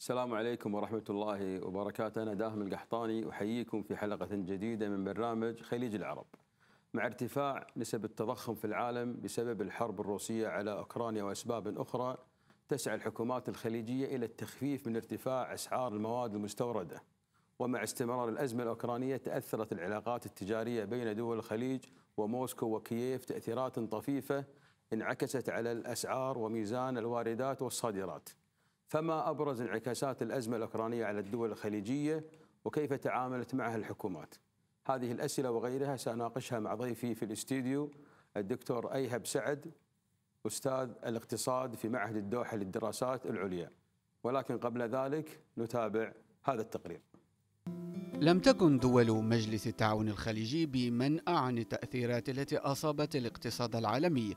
السلام عليكم ورحمة الله وبركاته أنا داهم القحطاني أحييكم في حلقة جديدة من برنامج خليج العرب مع ارتفاع نسب التضخم في العالم بسبب الحرب الروسية على أوكرانيا وأسباب أخرى تسعى الحكومات الخليجية إلى التخفيف من ارتفاع أسعار المواد المستوردة ومع استمرار الأزمة الأوكرانية تأثرت العلاقات التجارية بين دول الخليج وموسكو وكييف تأثيرات طفيفة انعكست على الأسعار وميزان الواردات والصادرات فما أبرز انعكاسات الأزمة الأوكرانية على الدول الخليجية وكيف تعاملت معها الحكومات هذه الأسئلة وغيرها سأناقشها مع ضيفي في الاستديو الدكتور أيهب سعد أستاذ الاقتصاد في معهد الدوحة للدراسات العليا ولكن قبل ذلك نتابع هذا التقرير لم تكن دول مجلس التعاون الخليجي بمنأى عن التأثيرات التي أصابت الاقتصاد العالمي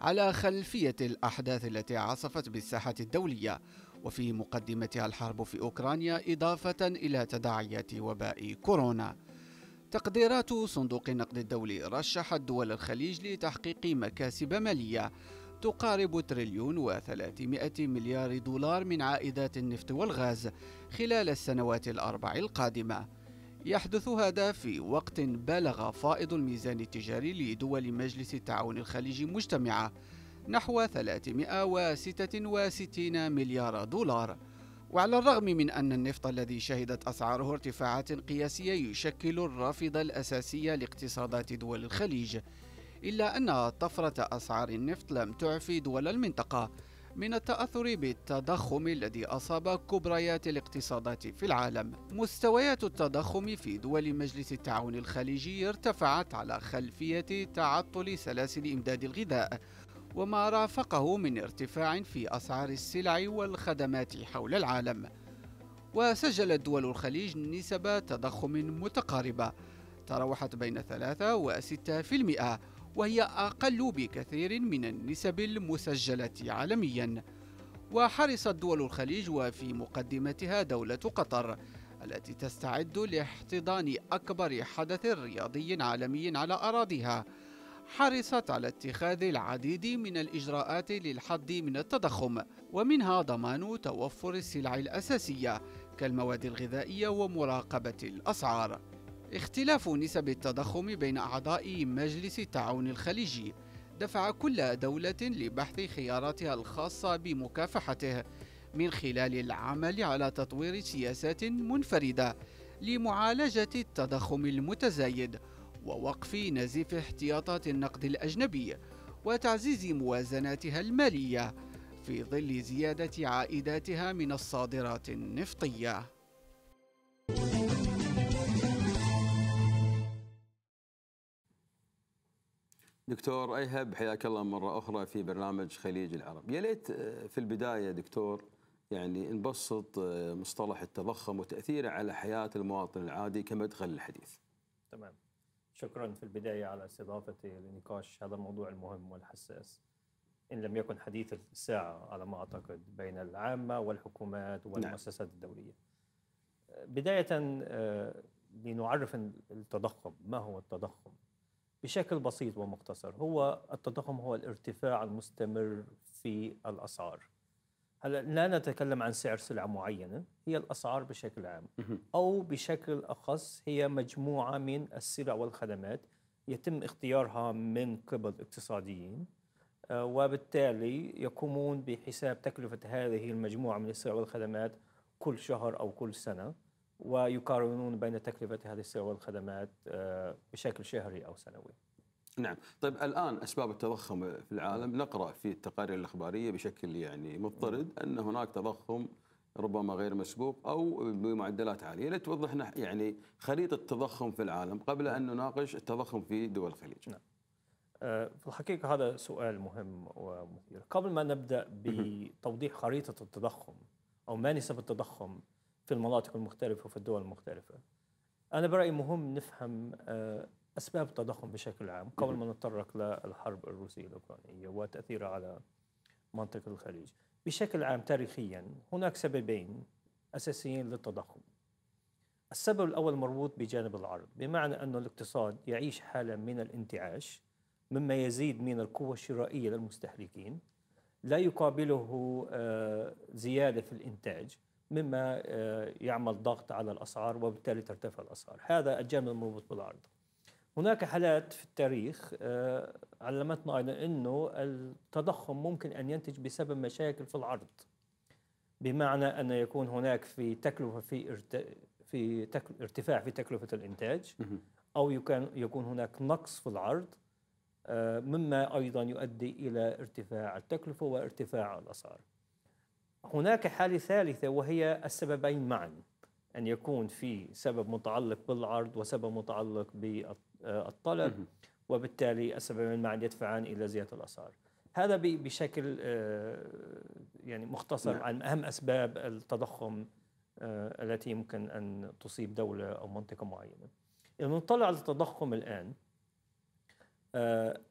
على خلفية الأحداث التي عصفت بالساحة الدولية وفي مقدمتها الحرب في أوكرانيا إضافة إلى تداعيات وباء كورونا تقديرات صندوق النقد الدولي رشحت دول الخليج لتحقيق مكاسب مالية تقارب تريليون و300 مليار دولار من عائدات النفط والغاز خلال السنوات الأربع القادمة يحدث هذا في وقت بلغ فائض الميزان التجاري لدول مجلس التعاون الخليجي مجتمعه نحو 366 مليار دولار وعلى الرغم من أن النفط الذي شهدت أسعاره ارتفاعات قياسية يشكل الرافضة الأساسية لاقتصادات دول الخليج إلا أن طفرة أسعار النفط لم تعفي دول المنطقة من التأثر بالتضخم الذي أصاب كبريات الاقتصادات في العالم. مستويات التضخم في دول مجلس التعاون الخليجي ارتفعت على خلفية تعطل سلاسل إمداد الغذاء وما رافقه من ارتفاع في أسعار السلع والخدمات حول العالم وسجلت دول الخليج نسب تضخم متقاربة تراوحت بين 3 و 6% وهي أقل بكثير من النسب المسجلة عالميا وحرصت دول الخليج وفي مقدمتها دولة قطر التي تستعد لاحتضان أكبر حدث رياضي عالمي على أراضيها حرصت على اتخاذ العديد من الإجراءات للحد من التضخم ومنها ضمان توفر السلع الأساسية كالمواد الغذائية ومراقبة الأسعار اختلاف نسب التضخم بين أعضاء مجلس التعاون الخليجي دفع كل دولة لبحث خياراتها الخاصة بمكافحته من خلال العمل على تطوير سياسات منفردة لمعالجة التضخم المتزايد ووقف نزيف احتياطات النقد الأجنبي وتعزيز موازناتها المالية في ظل زيادة عائداتها من الصادرات النفطية دكتور ايهب حياك الله مره اخرى في برنامج خليج العرب، يا ليت آه، في البدايه دكتور يعني نبسط آه، مصطلح التضخم وتاثيره على حياه المواطن العادي كمدخل الحديث. تمام. شكرا في البداية على استضافتي لنقاش هذا الموضوع المهم والحساس إن لم يكن حديث الساعة على ما أعتقد بين العامة والحكومات نعم. والمؤسسات الدولية بداية آه، لنعرف التضخم ما هو التضخم بشكل بسيط ومختصر هو التضخم هو الارتفاع المستمر في الأسعار هلا لا نتكلم عن سعر سلعه معينه هي الاسعار بشكل عام او بشكل اخص هي مجموعه من السلع والخدمات يتم اختيارها من قبل اقتصاديين آه، وبالتالي يقومون بحساب تكلفه هذه المجموعه من السلع والخدمات كل شهر او كل سنه ويقارنون بين تكلفه هذه السلع والخدمات آه، بشكل شهري او سنوي نعم طيب الآن أسباب التضخم في العالم نقرأ في التقارير الإخبارية بشكل يعني مضطرد نعم. أن هناك تضخم ربما غير مسبوق أو بمعدلات عالية لتوضح لنا يعني خريطة التضخم في العالم قبل أن نعم. نناقش التضخم في دول الخليج نعم. آه، في الحقيقة هذا سؤال مهم ومثير قبل ما نبدأ بتوضيح خريطة التضخم أو ما نسب التضخم في المناطق المختلفة وفي الدول المختلفة أنا برأيي مهم نفهم آه، أسباب التضخم بشكل عام قبل ما نتطرق للحرب الروسية الأوكرانية وتأثيرها على منطقة الخليج بشكل عام تاريخيا هناك سببين أساسيين للتضخم السبب الأول مربوط بجانب العرض بمعنى أن الاقتصاد يعيش حالة من الانتعاش مما يزيد من القوة الشرائية للمستهلكين لا يقابله آه، زيادة في الإنتاج مما آه، يعمل ضغط على الأسعار وبالتالي ترتفع الأسعار هذا الجانب المربوط بالعرض هناك حالات في التاريخ آه، علمتنا ايضا انه التضخم ممكن ان ينتج بسبب مشاكل في العرض بمعنى ان يكون هناك في تكلفه في في ارتفاع في تكلفه الانتاج او يكون يكون هناك نقص في العرض آه، مما ايضا يؤدي الى ارتفاع التكلفه وارتفاع الاسعار. هناك حاله ثالثه وهي السببين معا ان يكون في سبب متعلق بالعرض وسبب متعلق بال آه، الطلب وبالتالي السبب المعنى يدفعان الى زياده الاسعار. هذا بشكل آه، يعني مختصر نعم. عن اهم اسباب التضخم آه، التي يمكن ان تصيب دوله او منطقه معينه. اذا نطلع على التضخم الان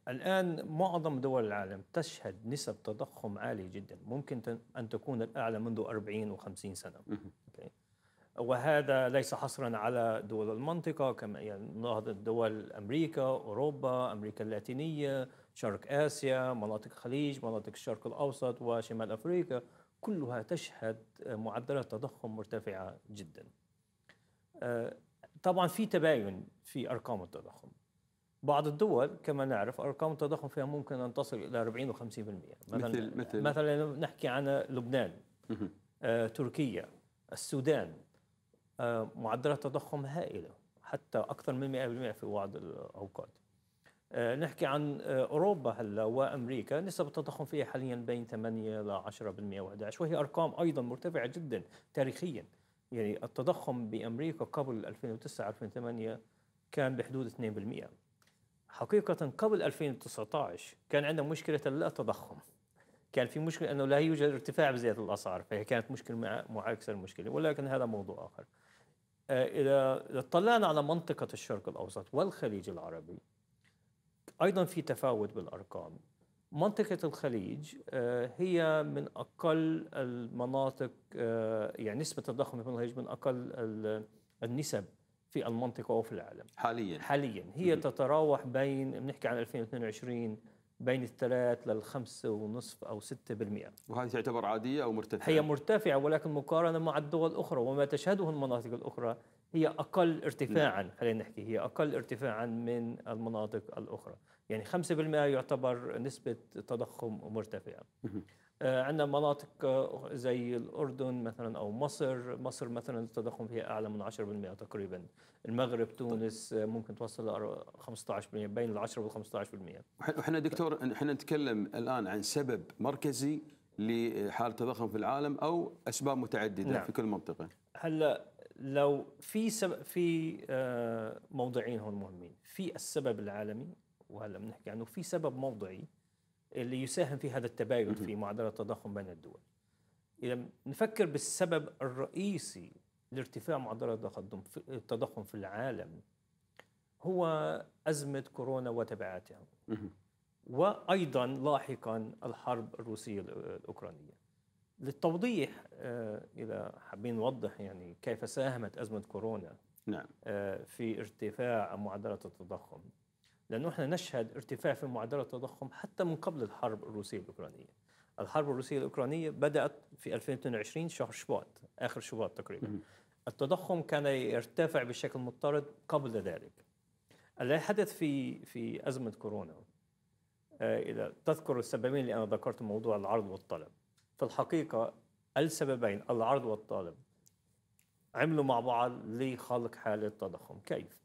الآن معظم دول العالم تشهد نسب تضخم عالية جدا ممكن أن تكون الأعلى منذ 40 و50 سنة وهذا ليس حصرا على دول المنطقة كما يعني دول أمريكا أوروبا أمريكا اللاتينية شرق آسيا مناطق الخليج مناطق الشرق الأوسط وشمال أفريقيا كلها تشهد معدلات تضخم مرتفعة جدا آه، طبعا في تباين في أرقام التضخم بعض الدول كما نعرف ارقام التضخم فيها ممكن ان تصل الى 40 و 50% مثلا مثل مثلا نحكي عن لبنان آه، تركيا السودان معدلات تضخم هائله حتى اكثر من 100% في بعض الاوقات. آه، نحكي عن آه، اوروبا هلا وامريكا نسب التضخم فيها حاليا بين 8 ل 10% و11 وهي ارقام ايضا مرتفعه جدا تاريخيا يعني التضخم بامريكا قبل 2009 2008 كان بحدود 2% حقيقة قبل 2019 كان عندنا مشكلة اللا تضخم كان في مشكلة أنه لا يوجد ارتفاع بزيادة الأسعار فهي كانت مشكلة معاكسة المشكلة ولكن هذا موضوع آخر آه، إذا اطلعنا على منطقة الشرق الأوسط والخليج العربي أيضا في تفاوت بالأرقام منطقة الخليج آه، هي من أقل المناطق آه، يعني نسبة التضخم في الخليج من أقل النسب في المنطقة وفي العالم حاليا حاليا هي تتراوح بين بنحكي عن 2022 بين الثلاث للخمسة ونصف أو ستة بالمئة وهذه تعتبر عادية أو مرتفعة؟ هي مرتفعة ولكن مقارنة مع الدول الأخرى وما تشهده المناطق الأخرى هي أقل ارتفاعا نعم. خلينا نحكي هي أقل ارتفاعا من المناطق الأخرى يعني 5% يعتبر نسبة تضخم مرتفعة آه، عندنا مناطق آه، زي الأردن مثلا أو مصر مصر مثلا التضخم فيها أعلى من 10% تقريبا المغرب تونس آه، ممكن توصل ل 15% بين ال 10 وال 15% وحنا دكتور احنا نتكلم الآن عن سبب مركزي لحالة التضخم في العالم أو أسباب متعددة نعم. في كل منطقة هلا لو في في موضعين هون مهمين في السبب العالمي وهلا بنحكي عنه في سبب موضعي اللي يساهم في هذا التباين في معدل التضخم بين الدول إذا نفكر بالسبب الرئيسي لارتفاع معدل التضخم في العالم هو أزمة كورونا وتبعاتها وأيضا لاحقا الحرب الروسية الأوكرانية للتوضيح آه، إذا حابين نوضح يعني كيف ساهمت أزمة كورونا نعم. آه، في ارتفاع معدلات التضخم لأنه احنا نشهد ارتفاع في معدل التضخم حتى من قبل الحرب الروسية الأوكرانية الحرب الروسية الأوكرانية بدأت في 2022 شهر شباط آخر شباط تقريبا التضخم كان يرتفع بشكل مضطرد قبل ذلك الذي حدث في في أزمة كورونا آه، إذا تذكر السببين اللي أنا ذكرت موضوع العرض والطلب في الحقيقة السببين العرض والطلب عملوا مع بعض لخلق حالة تضخم كيف؟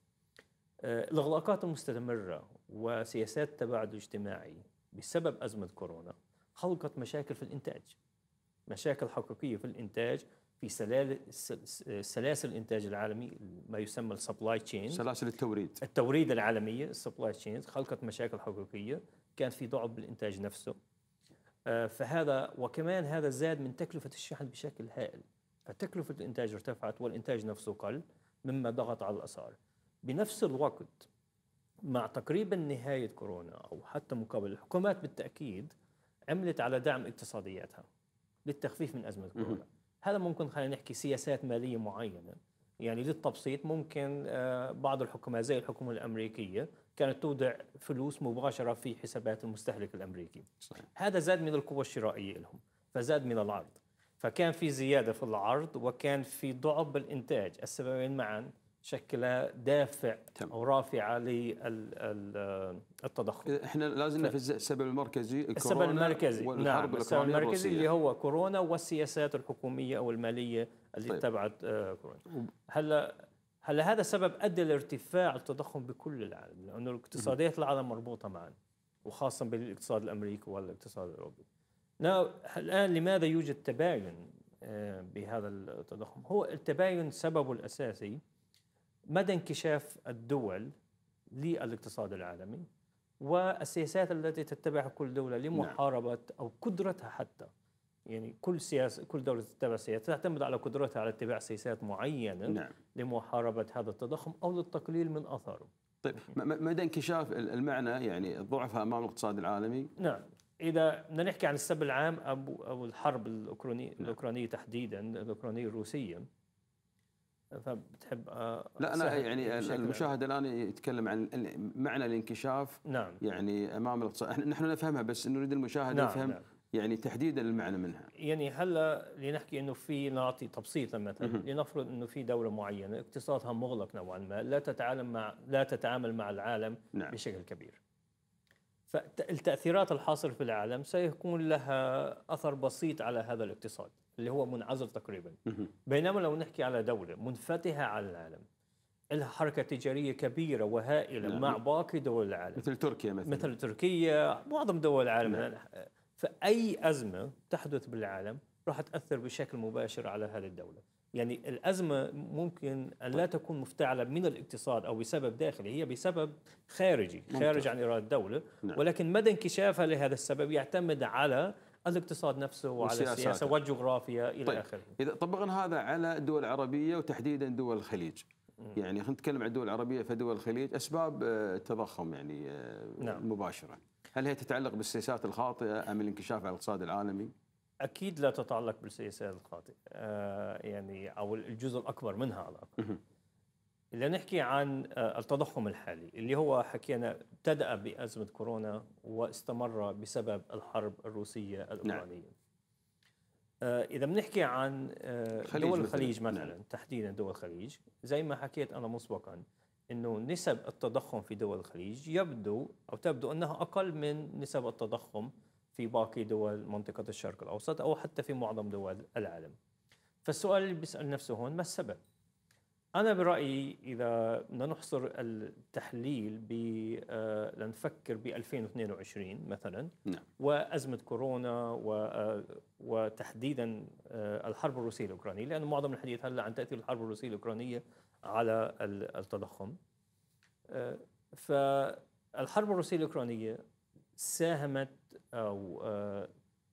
آه، الإغلاقات المستمرة وسياسات التباعد الاجتماعي بسبب أزمة كورونا خلقت مشاكل في الإنتاج مشاكل حقيقية في الإنتاج في سلاسل الانتاج العالمي ما يسمى السبلاي تشين سلاسل التوريد التوريد العالميه السبلاي تشين خلقت مشاكل حقيقيه كان في ضعف بالانتاج نفسه آه، فهذا وكمان هذا زاد من تكلفه الشحن بشكل هائل فتكلفه الانتاج ارتفعت والانتاج نفسه قل مما ضغط على الاسعار بنفس الوقت مع تقريبا نهاية كورونا أو حتى مقابل الحكومات بالتأكيد عملت على دعم اقتصادياتها للتخفيف من أزمة كورونا هذا ممكن خلينا نحكي سياسات مالية معينة يعني للتبسيط ممكن آه، بعض الحكومات زي الحكومة الأمريكية كانت تودع فلوس مباشرة في حسابات المستهلك الأمريكي صحيح. هذا زاد من القوة الشرائية لهم فزاد من العرض فكان في زيادة في العرض وكان في ضعف بالإنتاج السببين معا شكل دافع تم. او رافعه للتضخم إيه، احنا لازلنا في السبب المركزي السبب المركزي نعم السبب المركزي الروسية. اللي هو كورونا والسياسات الحكوميه او الماليه اللي طيب. اتبعت آه، كورونا هلا هلا هذا سبب ادى لارتفاع التضخم بكل العالم لانه الاقتصاديات العالم مربوطه معا وخاصه بالاقتصاد الامريكي والاقتصاد الاوروبي الان لماذا يوجد تباين آه، بهذا التضخم هو التباين سببه الاساسي مدى انكشاف الدول للاقتصاد العالمي والسياسات التي تتبعها كل دولة نعم. لمحاربة نعم. أو قدرتها حتى يعني كل سياسة كل دولة تتبع سياسة تعتمد على قدرتها على اتباع سياسات معينة نعم. لمحاربة هذا التضخم أو للتقليل من أثاره طيب مدى انكشاف المعنى يعني ضعفها امام الاقتصاد العالمي نعم اذا بدنا نحكي عن السب العام او او الحرب الاوكرانيه نعم. الاوكرانيه تحديدا الاوكرانيه الروسيه فبتحب آه، لا انا يعني المشاهد الان يتكلم عن معنى الانكشاف نعم يعني امام الاقتصاد نحن نفهمها بس نريد المشاهد نعم يفهم نعم يعني تحديدا المعنى منها يعني هلا لنحكي انه في نعطي تبسيطا مثلا لنفرض انه في دوله معينه اقتصادها مغلق نوعا ما لا تتعامل مع لا تتعامل مع العالم نعم. بشكل كبير فالتاثيرات الحاصله في العالم سيكون لها اثر بسيط على هذا الاقتصاد اللي هو منعزل تقريبا بينما لو نحكي على دولة منفتحة على العالم لها حركة تجارية كبيرة وهائلة نعم. مع باقي دول العالم مثل تركيا مثلا مثل تركيا معظم دول العالم نعم. فأي أزمة تحدث بالعالم راح تأثر بشكل مباشر على هذه الدولة يعني الأزمة ممكن أن لا طيب. تكون مفتعلة من الاقتصاد أو بسبب داخلي هي بسبب خارجي خارج عن إرادة الدولة نعم. ولكن مدى انكشافها لهذا السبب يعتمد على الاقتصاد نفسه وعلى السياسه والجغرافيا الى طيب. اخره. اذا طبقنا هذا على الدول العربيه وتحديدا دول الخليج. يعني خلينا نتكلم عن الدول العربيه فدول الخليج اسباب آه، التضخم يعني آه، نعم. مباشره. هل هي تتعلق بالسياسات الخاطئه ام الانكشاف على الاقتصاد العالمي؟ اكيد لا تتعلق بالسياسات الخاطئه آه يعني او الجزء الاكبر منها على الاقل. لنحكي عن آه، التضخم الحالي اللي هو حكينا ابتدأ بأزمة كورونا واستمر بسبب الحرب الروسية نعم. الأوكرانية نعم. إذا بنحكي عن آه، دول الخليج نعم. مثلا نعم. تحديدا دول الخليج زي ما حكيت أنا مسبقا أنه نسب التضخم في دول الخليج يبدو أو تبدو أنها أقل من نسب التضخم في باقي دول منطقة الشرق الأوسط أو حتى في معظم دول العالم فالسؤال اللي بيسأل نفسه هون ما السبب؟ أنا برأيي إذا بدنا نحصر التحليل ب آه، لنفكر ب 2022 مثلا نعم. وأزمة كورونا آه، وتحديدا آه، الحرب الروسية الأوكرانية لانه معظم الحديث هلا عن تأثير الحرب الروسية الأوكرانية على التضخم فالحرب الروسية الأوكرانية ساهمت أو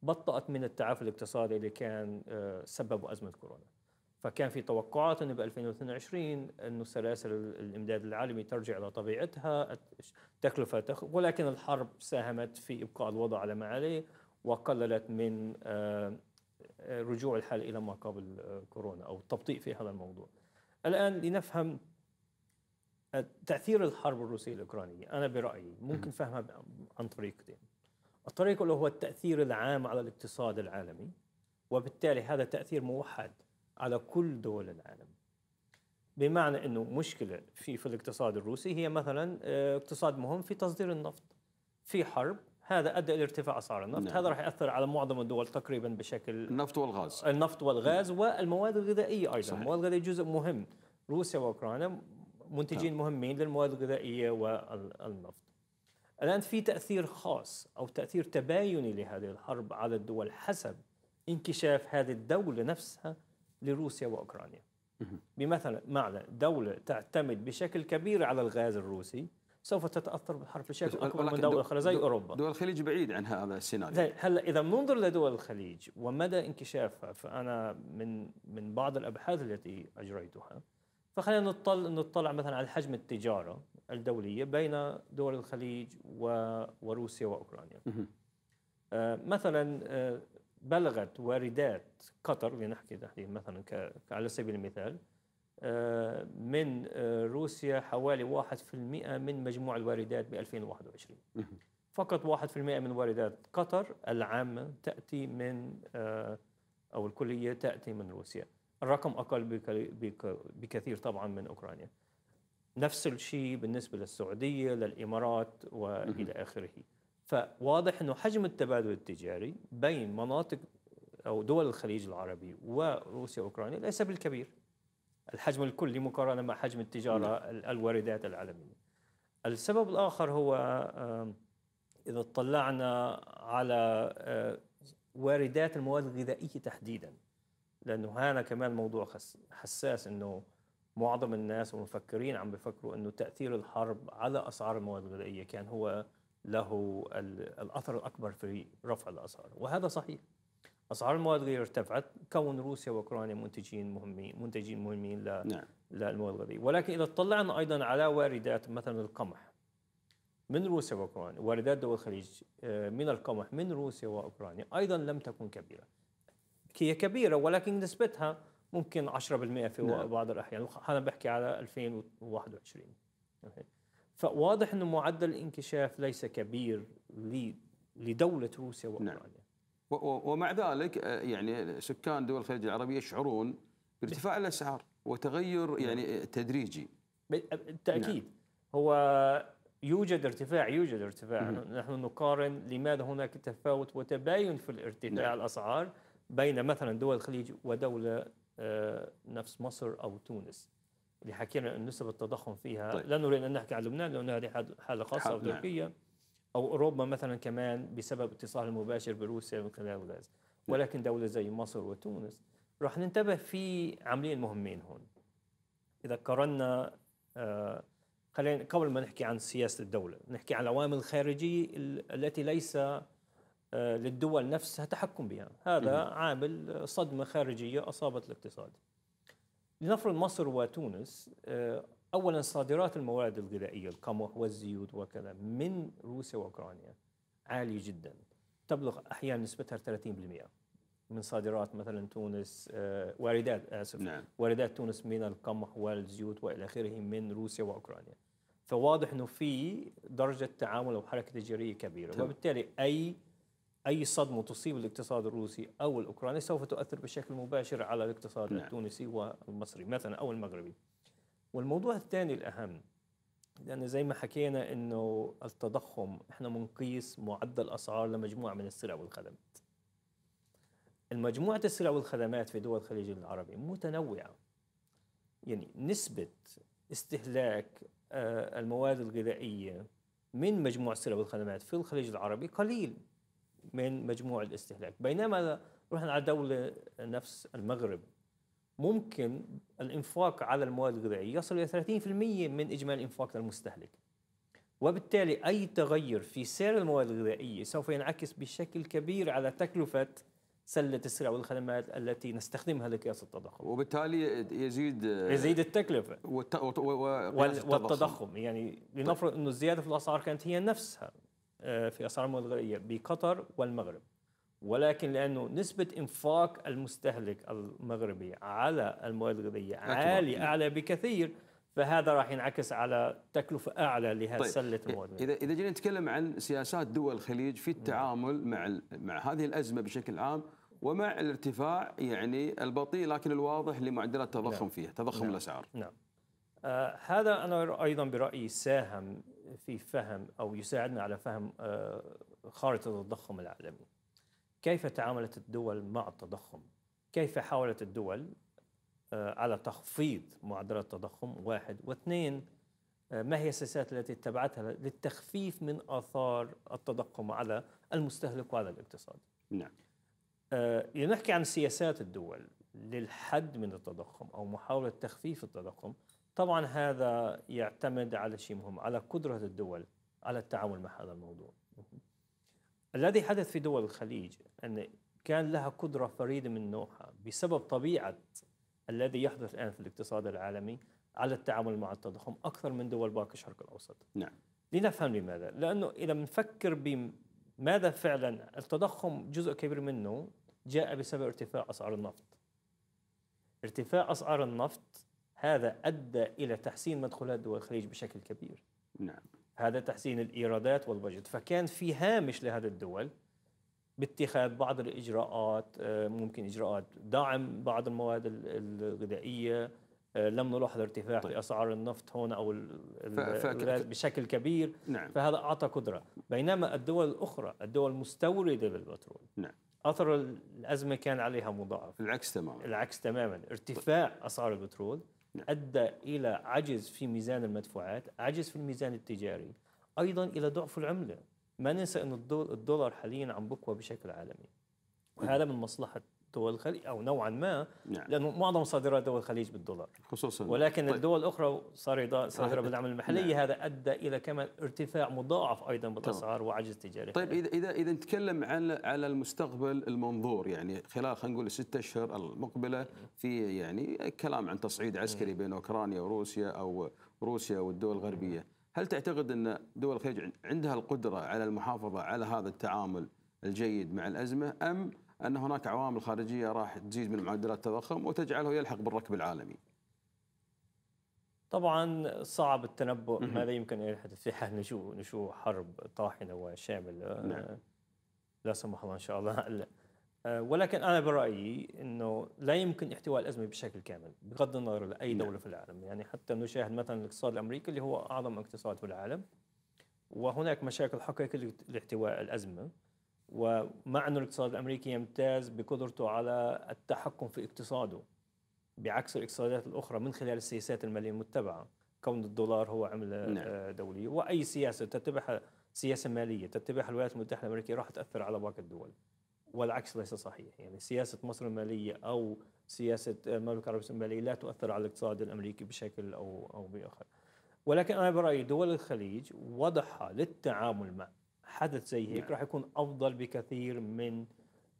بطأت من التعافي الاقتصادي اللي كان سببه أزمة كورونا فكان في توقعات انه ب 2022 انه سلاسل الامداد العالمي ترجع الى طبيعتها، التكلفه تخ... ولكن الحرب ساهمت في ابقاء الوضع على ما عليه وقللت من آه، آه، رجوع الحال الى ما قبل آه، كورونا او التبطيء في هذا الموضوع. الان لنفهم تاثير الحرب الروسيه الاوكرانيه، انا برايي ممكن فهمها عن طريقتين. الطريق الاول هو التاثير العام على الاقتصاد العالمي وبالتالي هذا تاثير موحد على كل دول العالم بمعنى انه مشكله في في الاقتصاد الروسي هي مثلا آه، اقتصاد مهم في تصدير النفط في حرب هذا ادى الى ارتفاع اسعار النفط نعم. هذا راح ياثر على معظم الدول تقريبا بشكل النفط والغاز النفط والغاز نعم. والمواد الغذائيه ايضا صحيح. المواد الغذائيه جزء مهم روسيا واوكرانيا منتجين نعم. مهمين للمواد الغذائيه والنفط الان في تاثير خاص او تاثير تبايني لهذه الحرب على الدول حسب انكشاف هذه الدوله نفسها لروسيا واوكرانيا. بمثل معنى دولة تعتمد بشكل كبير على الغاز الروسي سوف تتاثر بالحرب بشكل اكبر من دوله اخرى زي اوروبا. دول الخليج بعيد عن هذا السيناريو. هلا اذا بننظر لدول الخليج ومدى انكشافها فانا من من بعض الابحاث التي اجريتها فخلينا نطلع نطلع مثلا على حجم التجاره الدوليه بين دول الخليج وروسيا واوكرانيا. آه، مثلا آه، بلغت واردات قطر لنحكي تحديدا مثلا على سبيل المثال آه، من آه، روسيا حوالي 1% من مجموع الواردات ب 2021 فقط 1% من واردات قطر العامة تأتي من آه، أو الكلية تأتي من روسيا الرقم أقل بكثير طبعا من أوكرانيا نفس الشيء بالنسبة للسعودية للإمارات وإلى آخره فواضح انه حجم التبادل التجاري بين مناطق او دول الخليج العربي وروسيا واوكرانيا ليس بالكبير. الحجم الكلي مقارنه مع حجم التجاره نعم. الواردات العالميه. السبب الاخر هو اذا اطلعنا على آه، واردات المواد الغذائيه تحديدا لانه هنا كمان موضوع حساس انه معظم الناس والمفكرين عم بفكروا انه تاثير الحرب على اسعار المواد الغذائيه كان هو له الأثر الأكبر في رفع الأسعار وهذا صحيح أسعار المواد الغذائية ارتفعت كون روسيا وأوكرانيا منتجين مهمين منتجين مهمين ل... نعم. للمواد الغذائية ولكن إذا اطلعنا أيضا على واردات مثلا القمح من روسيا وأوكرانيا واردات دول الخليج آه، من القمح من روسيا وأوكرانيا أيضا لم تكن كبيرة هي كبيرة ولكن نسبتها ممكن 10% في نعم. بعض الأحيان أنا بحكي على 2021 فواضح انه معدل الانكشاف ليس كبير لدوله روسيا نعم. واوكرانيا نعم. ومع ذلك آه، يعني سكان دول الخليج العربي يشعرون بارتفاع الاسعار وتغير نعم. يعني تدريجي بالتاكيد نعم. هو يوجد ارتفاع يوجد ارتفاع مم. نحن نقارن لماذا هناك تفاوت وتباين في الارتفاع نعم. الاسعار بين مثلا دول الخليج ودوله آه، نفس مصر او تونس اللي حكينا عن نسب التضخم فيها طيب. لا نريد ان نحكي عن لبنان لان هذه حاله خاصه او تركيا نعم. او اوروبا مثلا كمان بسبب اتصال المباشر بروسيا من خلال الغاز نعم. ولكن دوله زي مصر وتونس راح ننتبه في عاملين مهمين هون اذا قارنا آه خلينا قبل ما نحكي عن سياسه الدوله نحكي عن العوامل الخارجيه التي ليس آه، للدول نفسها تحكم بها هذا عامل صدمه خارجيه اصابت الاقتصاد لنفرض مصر وتونس آه، اولا صادرات المواد الغذائيه القمح والزيوت وكذا من روسيا واوكرانيا عاليه جدا تبلغ احيانا نسبتها 30% من صادرات مثلا تونس آه، واردات اسف نعم. واردات تونس من القمح والزيوت والى اخره من روسيا واوكرانيا فواضح انه في درجه تعامل او حركه تجاريه كبيره طيب. وبالتالي اي اي صدمه تصيب الاقتصاد الروسي او الاوكراني سوف تؤثر بشكل مباشر على الاقتصاد نعم. التونسي والمصري مثلا او المغربي. والموضوع الثاني الاهم لان زي ما حكينا انه التضخم احنا بنقيس معدل اسعار لمجموعه من السلع والخدمات. المجموعه السلع والخدمات في دول الخليج العربي متنوعه. يعني نسبه استهلاك آه، المواد الغذائيه من مجموع السلع والخدمات في الخليج العربي قليل من مجموع الاستهلاك بينما رحنا على دولة نفس المغرب ممكن الإنفاق على المواد الغذائية يصل إلى 30% من إجمالي الإنفاق للمستهلك وبالتالي أي تغير في سعر المواد الغذائية سوف ينعكس بشكل كبير على تكلفة سلة السلع والخدمات التي نستخدمها لقياس التضخم وبالتالي يزيد يزيد التكلفة و... و... والتضخم. والتضخم يعني لنفرض أنه الزيادة في الأسعار كانت هي نفسها آه، في أسعار الغذائية بقطر والمغرب ولكن لأنه نسبة إنفاق المستهلك المغربي على المواد الغذائية عالية أعلى بكثير فهذا راح ينعكس على تكلفة أعلى لهذه طيب. سلة المواد إذا إذا جينا نتكلم عن سياسات دول الخليج في التعامل مع مع هذه الأزمة بشكل عام ومع الارتفاع يعني البطيء لكن الواضح لمعدلات التضخم نعم. فيها تضخم نعم. الأسعار نعم آه هذا أنا أيضا برأيي ساهم في فهم أو يساعدنا على فهم آه، خارطة التضخم العالمي كيف تعاملت الدول مع التضخم كيف حاولت الدول آه، على تخفيض معدل التضخم واحد واثنين آه، ما هي السياسات التي اتبعتها للتخفيف من آثار التضخم على المستهلك وعلى الاقتصاد نعم لنحكي عن سياسات الدول للحد من التضخم أو محاولة تخفيف التضخم طبعا هذا يعتمد على شيء مهم على قدرة الدول على التعامل مع هذا الموضوع الذي حدث في دول الخليج أن كان لها قدرة فريدة من نوعها بسبب طبيعة الذي يحدث الآن في الاقتصاد العالمي على التعامل مع التضخم أكثر من دول باقي الشرق الأوسط نعم لنفهم لماذا لأنه إذا بنفكر بماذا فعلا التضخم جزء كبير منه جاء بسبب ارتفاع أسعار النفط ارتفاع أسعار النفط هذا أدى إلى تحسين مدخولات دول الخليج بشكل كبير نعم هذا تحسين الإيرادات والبجت فكان في هامش لهذه الدول باتخاذ بعض الإجراءات آه، ممكن إجراءات دعم بعض المواد الغذائية آه، لم نلاحظ ارتفاع طيب. في اسعار النفط هون او ف... ف... بشكل كبير نعم. فهذا اعطى قدره بينما الدول الاخرى الدول المستورده للبترول نعم. اثر الازمه كان عليها مضاعف العكس تماما العكس تماما ارتفاع طيب. اسعار البترول ادى الى عجز في ميزان المدفوعات، عجز في الميزان التجاري، ايضا الى ضعف العمله. ما ننسى أن الدولار حاليا عم بقوى بشكل عالمي وهذا من مصلحة دول الخليج او نوعا ما نعم. لانه معظم صادرات دول الخليج بالدولار خصوصا ولكن طيب. الدول الاخرى صادره صادره بالعمله المحلي نعم. هذا ادى الى كمان ارتفاع مضاعف ايضا بالاسعار طيب. وعجز تجاري طيب اذا اذا اذا نتكلم عن على المستقبل المنظور يعني خلال خلينا نقول الست اشهر المقبله في يعني كلام عن تصعيد عسكري بين اوكرانيا وروسيا او روسيا والدول الغربيه هل تعتقد ان دول الخليج عندها القدره على المحافظه على هذا التعامل الجيد مع الازمه ام ان هناك عوامل خارجيه راح تزيد من معدلات التضخم وتجعله يلحق بالركب العالمي. طبعا صعب التنبؤ ماذا يمكن ان يحدث في حال نشوء نشوء حرب طاحنه وشامل نعم. لا سمح الله ان شاء الله ولكن انا برايي انه لا يمكن احتواء الازمه بشكل كامل بغض النظر لاي نعم. دوله نعم. في العالم يعني حتى نشاهد مثلا الاقتصاد الامريكي اللي هو اعظم اقتصاد في العالم وهناك مشاكل حقيقيه لاحتواء الازمه ومع أن الاقتصاد الأمريكي يمتاز بقدرته على التحكم في اقتصاده بعكس الاقتصادات الأخرى من خلال السياسات المالية المتبعة كون الدولار هو عملة نعم. آه، دولية وأي سياسة تتبعها سياسة مالية تتبعها الولايات المتحدة الأمريكية راح تأثر على باقي الدول والعكس ليس صحيح يعني سياسة مصر المالية أو سياسة المملكة العربية المالية لا تؤثر على الاقتصاد الأمريكي بشكل أو أو بآخر ولكن أنا برأيي دول الخليج وضعها للتعامل مع حدث زي هيك نعم. راح يكون افضل بكثير من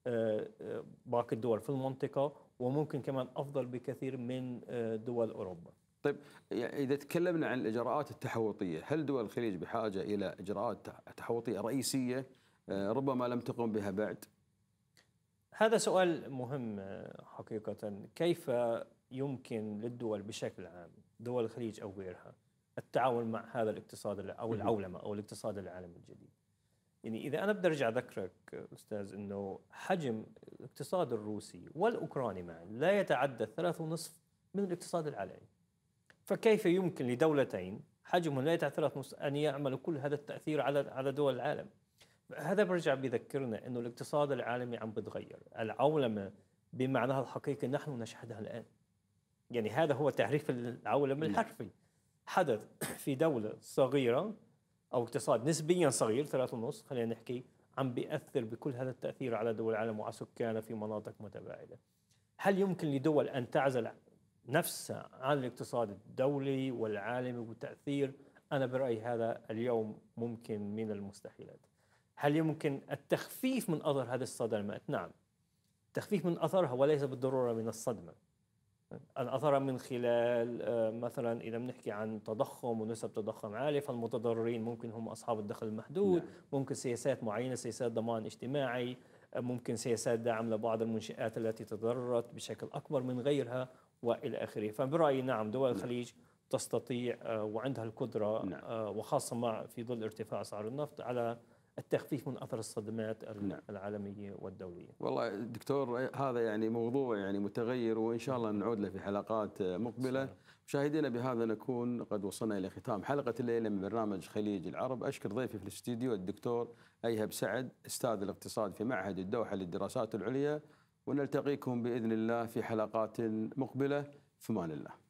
آه، آه، باقي الدول في المنطقه وممكن كمان افضل بكثير من آه، دول اوروبا. طيب اذا تكلمنا عن الاجراءات التحوطيه، هل دول الخليج بحاجه الى اجراءات تحوطيه رئيسيه ربما لم تقم بها بعد؟ هذا سؤال مهم حقيقه، كيف يمكن للدول بشكل عام دول الخليج او غيرها التعاون مع هذا الاقتصاد او العولمه او الاقتصاد العالمي الجديد؟ يعني اذا انا بدي ارجع اذكرك استاذ انه حجم الاقتصاد الروسي والاوكراني معا لا يتعدى 3.5 من الاقتصاد العالمي فكيف يمكن لدولتين حجمهم لا يتعدى 3.5 ان يعملوا كل هذا التاثير على على دول العالم هذا برجع بيذكرنا انه الاقتصاد العالمي عم بتغير العولمه بمعناها الحقيقي نحن نشهدها الان يعني هذا هو تعريف العولمه نعم. الحرفي حدث في دوله صغيره او اقتصاد نسبيا صغير 3.5 ونص خلينا نحكي عم بيأثر بكل هذا التأثير على دول العالم وعلى سكانها في مناطق متباعدة هل يمكن لدول أن تعزل نفسها عن الاقتصاد الدولي والعالمي والتأثير أنا برأيي هذا اليوم ممكن من المستحيلات هل يمكن التخفيف من أثر هذه الصدمات؟ نعم تخفيف من أثرها وليس بالضرورة من الصدمة الاثر من خلال آه، مثلا اذا بنحكي عن تضخم ونسب تضخم عاليه فالمتضررين ممكن هم اصحاب الدخل المحدود نعم. ممكن سياسات معينه سياسات ضمان اجتماعي آه، ممكن سياسات دعم لبعض المنشآت التي تضررت بشكل اكبر من غيرها والى اخره فبرايي نعم دول نعم. الخليج تستطيع آه، وعندها القدره نعم. وخاصه مع في ظل ارتفاع اسعار النفط على التخفيف من اثر الصدمات نعم. العالميه والدوليه. والله دكتور هذا يعني موضوع يعني متغير وان شاء الله نعود له في حلقات مقبله. مشاهدينا بهذا نكون قد وصلنا الى ختام حلقه الليله من برنامج خليج العرب، اشكر ضيفي في الاستديو الدكتور ايهب سعد استاذ الاقتصاد في معهد الدوحه للدراسات العليا ونلتقيكم باذن الله في حلقات مقبله في امان الله.